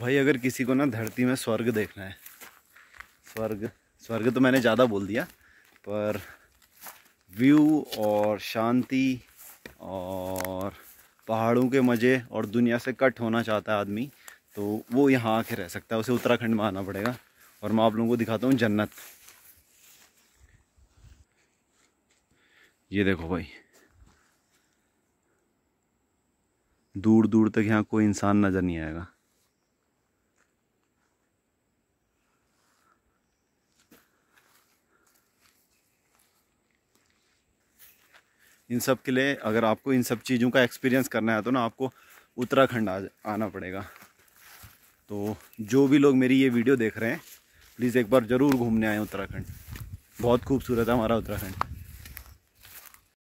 भाई अगर किसी को ना धरती में स्वर्ग देखना है स्वर्ग स्वर्ग तो मैंने ज़्यादा बोल दिया पर व्यू और शांति और पहाड़ों के मज़े और दुनिया से कट होना चाहता है आदमी तो वो यहाँ आके रह सकता है उसे उत्तराखंड में आना पड़ेगा और मैं आप लोगों को दिखाता हूँ जन्नत ये देखो भाई दूर दूर तक यहाँ कोई इंसान नज़र नहीं आएगा इन सब के लिए अगर आपको इन सब चीज़ों का एक्सपीरियंस करना है तो ना आपको उत्तराखंड आना पड़ेगा तो जो भी लोग मेरी ये वीडियो देख रहे हैं प्लीज़ एक बार ज़रूर घूमने आएँ उत्तराखंड बहुत खूबसूरत है हमारा उत्तराखंड